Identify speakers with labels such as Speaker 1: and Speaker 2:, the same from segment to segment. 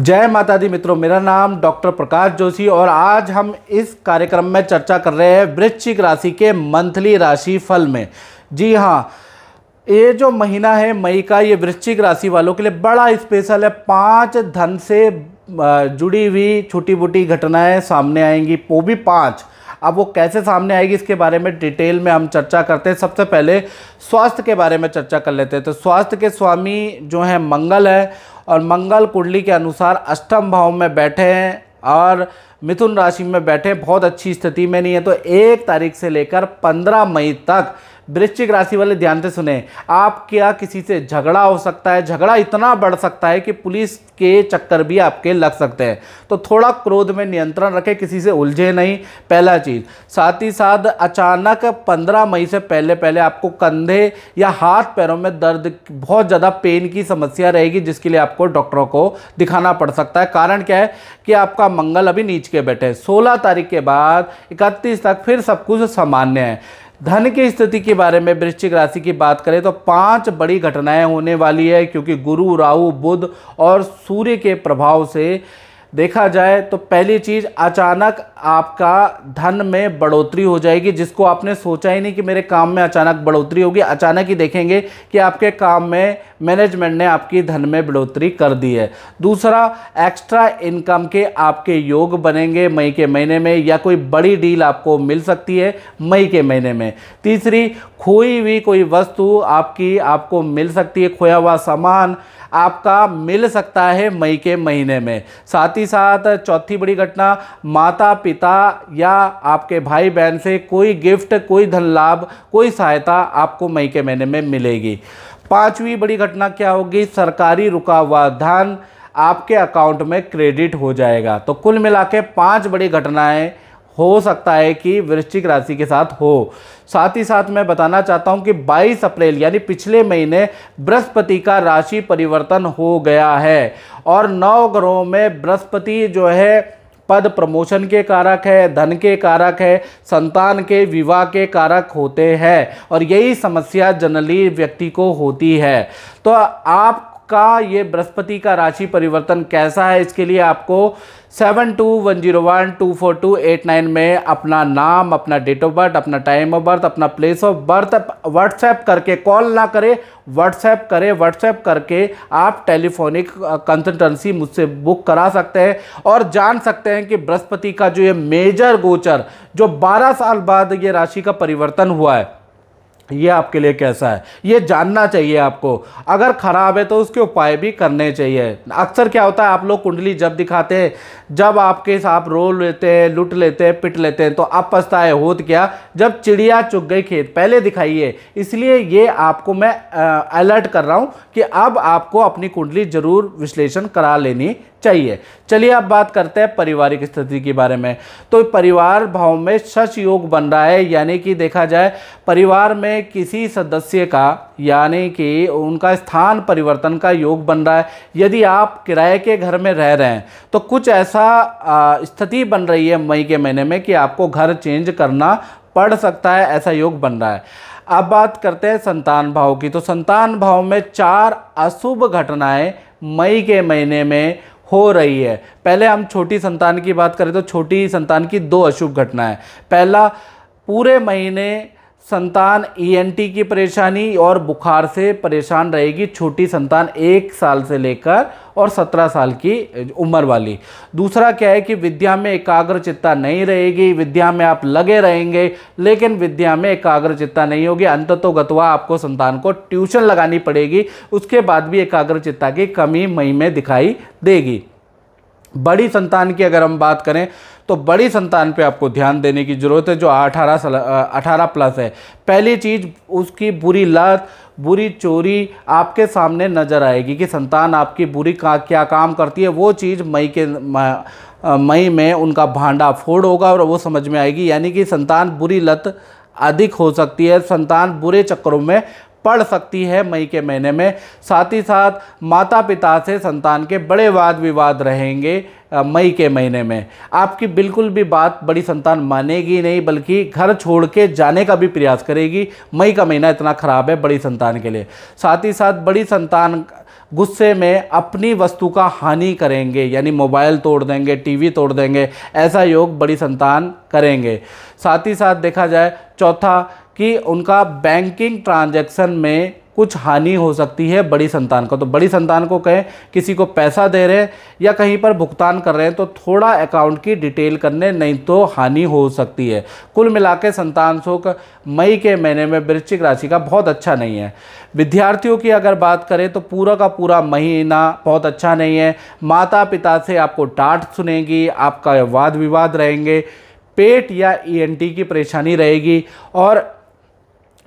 Speaker 1: जय माता दी मित्रों मेरा नाम डॉक्टर प्रकाश जोशी और आज हम इस कार्यक्रम में चर्चा कर रहे हैं वृश्चिक राशि के मंथली राशि फल में जी हाँ ये जो महीना है मई का ये वृश्चिक राशि वालों के लिए बड़ा स्पेशल है पाँच धन से जुड़ी हुई छोटी मोटी घटनाएं सामने आएंगी वो भी पाँच अब वो कैसे सामने आएगी इसके बारे में डिटेल में हम चर्चा करते हैं सबसे पहले स्वास्थ्य के बारे में चर्चा कर लेते हैं तो स्वास्थ्य के स्वामी जो हैं मंगल है और मंगल कुंडली के अनुसार अष्टम भाव में बैठे हैं और मिथुन राशि में बैठे बहुत अच्छी स्थिति में नहीं है तो एक तारीख से लेकर पंद्रह मई तक वृश्चिक राशि वाले ध्यान से सुने आप क्या किसी से झगड़ा हो सकता है झगड़ा इतना बढ़ सकता है कि पुलिस के चक्कर भी आपके लग सकते हैं तो थोड़ा क्रोध में नियंत्रण रखें किसी से उलझे नहीं पहला चीज़ साथ ही साथ अचानक 15 मई से पहले पहले आपको कंधे या हाथ पैरों में दर्द बहुत ज़्यादा पेन की समस्या रहेगी जिसके लिए आपको डॉक्टरों को दिखाना पड़ सकता है कारण क्या है कि आपका मंगल अभी नीच के बैठे सोलह तारीख के बाद इकतीस तक फिर सब कुछ सामान्य है धन की स्थिति के बारे में वृश्चिक राशि की बात करें तो पांच बड़ी घटनाएं होने वाली है क्योंकि गुरु राहु बुध और सूर्य के प्रभाव से देखा जाए तो पहली चीज़ अचानक आपका धन में बढ़ोतरी हो जाएगी जिसको आपने सोचा ही नहीं कि मेरे काम में अचानक बढ़ोतरी होगी अचानक ही देखेंगे कि आपके काम में मैनेजमेंट ने आपकी धन में बढ़ोतरी कर दी है दूसरा एक्स्ट्रा इनकम के आपके योग बनेंगे मई के महीने में या कोई बड़ी डील आपको मिल सकती है मई के महीने में तीसरी खोई हुई कोई वस्तु आपकी आपको मिल सकती है खोया हुआ सामान आपका मिल सकता है मई के महीने में साथ ही साथ चौथी बड़ी घटना माता पिता या आपके भाई बहन से कोई गिफ्ट कोई धन लाभ कोई सहायता आपको मई के महीने में मिलेगी पांचवी बड़ी घटना क्या होगी सरकारी रुका हुआ धन आपके अकाउंट में क्रेडिट हो जाएगा तो कुल मिला के पाँच बड़ी घटनाएँ हो सकता है कि वृश्चिक राशि के साथ हो साथ ही साथ मैं बताना चाहता हूं कि 22 अप्रैल यानी पिछले महीने बृहस्पति का राशि परिवर्तन हो गया है और नौ ग्रहों में बृहस्पति जो है पद प्रमोशन के कारक है धन के कारक है संतान के विवाह के कारक होते हैं और यही समस्या जनरली व्यक्ति को होती है तो आप आपका ये बृहस्पति का राशि परिवर्तन कैसा है इसके लिए आपको seven two one zero one two four two eight nine में अपना नाम अपना डेट ऑफ बर्थ अपना टाइम ऑफ बर्थ अपना प्लेस ऑफ बर्थ व्हाट्सएप करके कॉल ना करें व्हाट्सएप करें व्हाट्सएप करके आप टेलीफोनिक कंसल्टेंसी मुझसे बुक करा सकते हैं और जान सकते हैं कि बृहस्पति का जो ये मेजर गोचर जो 12 साल बाद ये राशि का परिवर्तन हुआ है ये आपके लिए कैसा है ये जानना चाहिए आपको अगर ख़राब है तो उसके उपाय भी करने चाहिए अक्सर क्या होता है आप लोग कुंडली जब दिखाते हैं जब आपके साथ रो लेते हैं लुट लेते हैं पिट लेते हैं तो आप पछताए होत क्या जब चिड़िया चुग गई खेत पहले दिखाइए इसलिए ये आपको मैं अलर्ट कर रहा हूँ कि अब आपको अपनी कुंडली ज़रूर विश्लेषण करा लेनी चाहिए चलिए अब बात करते हैं पारिवारिक स्थिति के बारे में तो परिवार भाव में सच योग बन रहा है यानी कि देखा जाए परिवार में किसी सदस्य का यानी कि उनका स्थान परिवर्तन का योग बन रहा है यदि आप किराए के घर में रह रहे हैं तो कुछ ऐसा स्थिति बन रही है मई के महीने में कि आपको घर चेंज करना पड़ सकता है ऐसा योग बन रहा है अब बात करते हैं संतान भाव की तो संतान भाव में चार अशुभ घटनाएँ मई के महीने में हो रही है पहले हम छोटी संतान की बात करें तो छोटी संतान की दो अशुभ घटना है पहला पूरे महीने संतान ईएनटी e की परेशानी और बुखार से परेशान रहेगी छोटी संतान एक साल से लेकर और सत्रह साल की उम्र वाली दूसरा क्या है कि विद्या में एकाग्र चित्ता नहीं रहेगी विद्या में आप लगे रहेंगे लेकिन विद्या में एकाग्र चित्ता नहीं होगी अंत तो गतवा आपको संतान को ट्यूशन लगानी पड़ेगी उसके बाद भी एकाग्र चित्ता की कमी मई में दिखाई देगी बड़ी संतान की अगर हम बात करें तो बड़ी संतान पे आपको ध्यान देने की ज़रूरत है जो अठारह अठारह प्लस है पहली चीज़ उसकी बुरी लत बुरी चोरी आपके सामने नज़र आएगी कि संतान आपकी बुरी का क्या काम करती है वो चीज़ मई के मई में उनका भांडा फोड़ होगा और वो समझ में आएगी यानी कि संतान बुरी लत अधिक हो सकती है संतान बुरे चक्करों में पढ़ सकती है मई के महीने में साथ ही साथ माता पिता से संतान के बड़े वाद विवाद रहेंगे मई के महीने में आपकी बिल्कुल भी बात बड़ी संतान मानेगी नहीं बल्कि घर छोड़ के जाने का भी प्रयास करेगी मई का महीना इतना ख़राब है बड़ी संतान के लिए साथ ही साथ बड़ी संतान गुस्से में अपनी वस्तु का हानि करेंगे यानी मोबाइल तोड़ देंगे टीवी तोड़ देंगे ऐसा योग बड़ी संतान करेंगे साथ ही साथ देखा जाए चौथा कि उनका बैंकिंग ट्रांजैक्शन में कुछ हानि हो सकती है बड़ी संतान को तो बड़ी संतान को कहें किसी को पैसा दे रहे हैं या कहीं पर भुगतान कर रहे हैं तो थोड़ा अकाउंट की डिटेल करने नहीं तो हानि हो सकती है कुल मिला के संतान शोक मई के महीने में वृश्चिक राशि का बहुत अच्छा नहीं है विद्यार्थियों की अगर बात करें तो पूरा का पूरा महीना बहुत अच्छा नहीं है माता पिता से आपको डांट सुनेगी आपका वाद विवाद रहेंगे पेट या ई e की परेशानी रहेगी और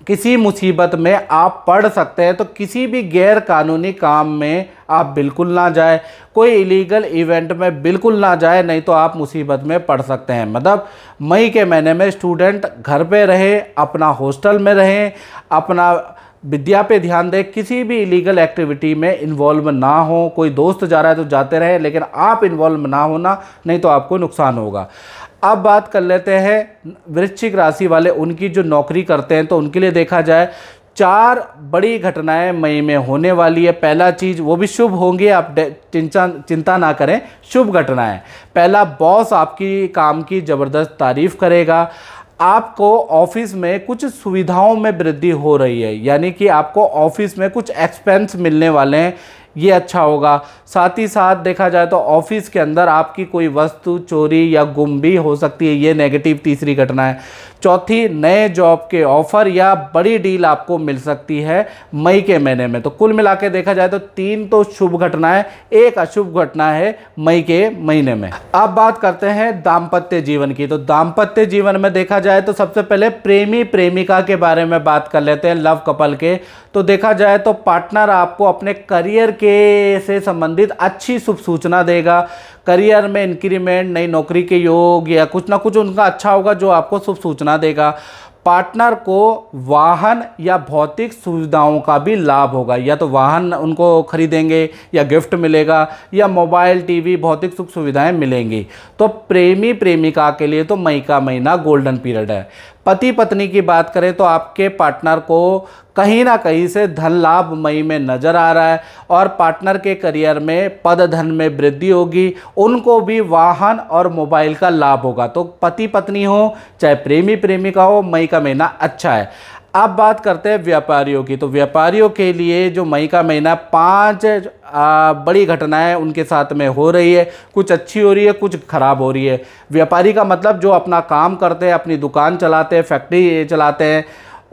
Speaker 1: किसी मुसीबत में आप पढ़ सकते हैं तो किसी भी गैर कानूनी काम में आप बिल्कुल ना जाए कोई इलीगल इवेंट में बिल्कुल ना जाए नहीं तो आप मुसीबत में पढ़ सकते हैं मतलब मई के महीने में स्टूडेंट घर पे रहें अपना हॉस्टल में रहें अपना विद्या पे ध्यान दें किसी भी इलीगल एक्टिविटी में इन्वॉल्व ना हो कोई दोस्त जा रहा है तो जाते रहे लेकिन आप इन्वॉल्व ना होना नहीं तो आपको नुकसान होगा अब बात कर लेते हैं वृश्चिक राशि वाले उनकी जो नौकरी करते हैं तो उनके लिए देखा जाए चार बड़ी घटनाएं मई में होने वाली है पहला चीज़ वो भी शुभ होंगी आप चिंता चिंता ना करें शुभ घटनाएं पहला बॉस आपकी काम की ज़बरदस्त तारीफ करेगा आपको ऑफिस में कुछ सुविधाओं में वृद्धि हो रही है यानी कि आपको ऑफिस में कुछ एक्सपेंस मिलने वाले हैं ये अच्छा होगा साथ ही साथ देखा जाए तो ऑफिस के अंदर आपकी कोई वस्तु चोरी या गुम भी हो सकती है ये नेगेटिव तीसरी घटना है चौथी नए जॉब के ऑफर या बड़ी डील आपको मिल सकती है मई के महीने में तो कुल मिला के देखा जाए तो तीन तो शुभ घटना है एक अशुभ घटना है मई के महीने में अब बात करते हैं दाम्पत्य जीवन की तो दाम्पत्य जीवन में देखा जाए तो सबसे पहले प्रेमी प्रेमिका के बारे में बात कर लेते हैं लव कपल के तो देखा जाए तो पार्टनर आपको अपने करियर के से संबंधित अच्छी शुभ सूचना देगा करियर में इंक्रीमेंट नई नौकरी के योग या कुछ ना कुछ उनका अच्छा होगा जो आपको शुभ सूचना देगा पार्टनर को वाहन या भौतिक सुविधाओं का भी लाभ होगा या तो वाहन उनको खरीदेंगे या गिफ्ट मिलेगा या मोबाइल टीवी भौतिक सुख सुविधाएं मिलेंगी तो प्रेमी प्रेमिका के लिए तो मई का महीना गोल्डन पीरियड है पति पत्नी की बात करें तो आपके पार्टनर को कहीं ना कहीं से धन लाभ मई में नज़र आ रहा है और पार्टनर के करियर में पद धन में वृद्धि होगी उनको भी वाहन और मोबाइल का लाभ होगा तो पति पत्नी हो चाहे प्रेमी प्रेमिका हो मई का महीना अच्छा है अब बात करते हैं व्यापारियों की तो व्यापारियों के लिए जो मई का महीना पांच बड़ी घटनाएं उनके साथ में हो रही है कुछ अच्छी हो रही है कुछ ख़राब हो रही है व्यापारी का मतलब जो अपना काम करते हैं अपनी दुकान चलाते हैं फैक्ट्री चलाते हैं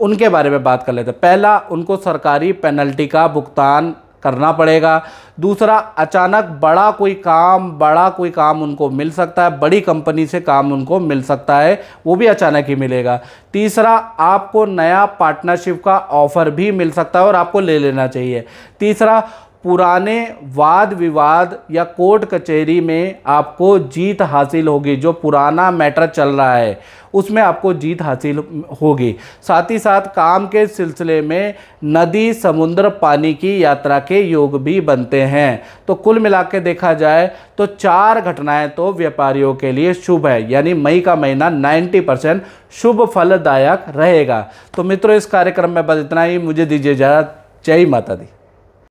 Speaker 1: उनके बारे में बात कर लेते हैं पहला उनको सरकारी पेनल्टी का भुगतान करना पड़ेगा दूसरा अचानक बड़ा कोई काम बड़ा कोई काम उनको मिल सकता है बड़ी कंपनी से काम उनको मिल सकता है वो भी अचानक ही मिलेगा तीसरा आपको नया पार्टनरशिप का ऑफ़र भी मिल सकता है और आपको ले लेना चाहिए तीसरा पुराने वाद विवाद या कोर्ट कचहरी में आपको जीत हासिल होगी जो पुराना मैटर चल रहा है उसमें आपको जीत हासिल होगी साथ ही साथ काम के सिलसिले में नदी समुद्र पानी की यात्रा के योग भी बनते हैं तो कुल मिला के देखा जाए तो चार घटनाएं तो व्यापारियों के लिए शुभ है यानी मई का महीना 90 परसेंट शुभ फलदायक रहेगा तो मित्रों इस कार्यक्रम में बस इतना ही मुझे दीजिए इजाज़त जय माता दी